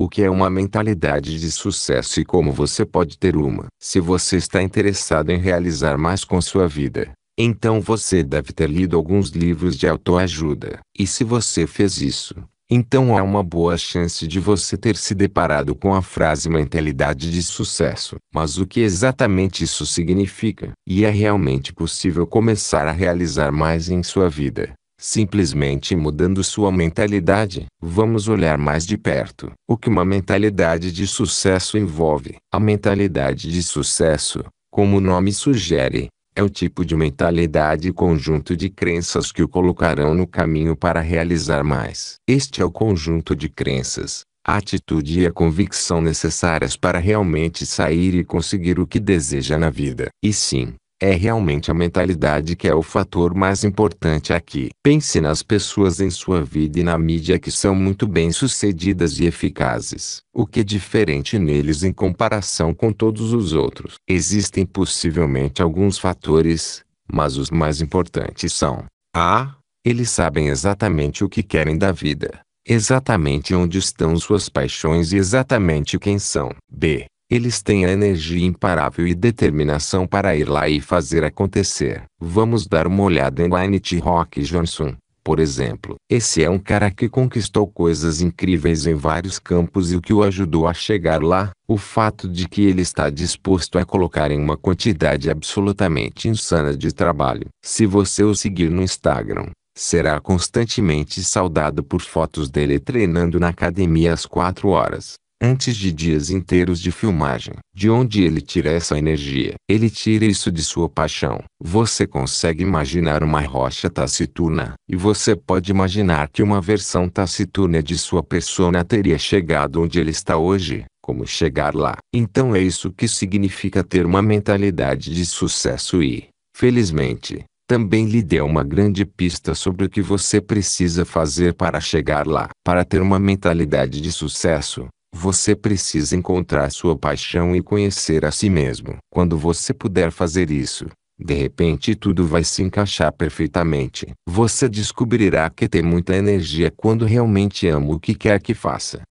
O que é uma mentalidade de sucesso e como você pode ter uma? Se você está interessado em realizar mais com sua vida, então você deve ter lido alguns livros de autoajuda. E se você fez isso, então há uma boa chance de você ter se deparado com a frase mentalidade de sucesso. Mas o que exatamente isso significa? E é realmente possível começar a realizar mais em sua vida simplesmente mudando sua mentalidade. Vamos olhar mais de perto o que uma mentalidade de sucesso envolve. A mentalidade de sucesso, como o nome sugere, é o tipo de mentalidade e conjunto de crenças que o colocarão no caminho para realizar mais. Este é o conjunto de crenças, a atitude e a convicção necessárias para realmente sair e conseguir o que deseja na vida. E sim, é realmente a mentalidade que é o fator mais importante aqui. Pense nas pessoas em sua vida e na mídia que são muito bem sucedidas e eficazes. O que é diferente neles em comparação com todos os outros? Existem possivelmente alguns fatores, mas os mais importantes são: A. Eles sabem exatamente o que querem da vida, exatamente onde estão suas paixões e exatamente quem são. B. Eles têm a energia imparável e determinação para ir lá e fazer acontecer. Vamos dar uma olhada em Lynette Rock Johnson, por exemplo. Esse é um cara que conquistou coisas incríveis em vários campos e o que o ajudou a chegar lá, o fato de que ele está disposto a colocar em uma quantidade absolutamente insana de trabalho. Se você o seguir no Instagram, será constantemente saudado por fotos dele treinando na academia às 4 horas antes de dias inteiros de filmagem. De onde ele tira essa energia? Ele tira isso de sua paixão. Você consegue imaginar uma rocha taciturna, e você pode imaginar que uma versão taciturna de sua persona teria chegado onde ele está hoje. Como chegar lá? Então é isso que significa ter uma mentalidade de sucesso e, felizmente, também lhe deu uma grande pista sobre o que você precisa fazer para chegar lá. Para ter uma mentalidade de sucesso, você precisa encontrar sua paixão e conhecer a si mesmo. Quando você puder fazer isso, de repente tudo vai se encaixar perfeitamente. Você descobrirá que tem muita energia quando realmente ama o que quer que faça.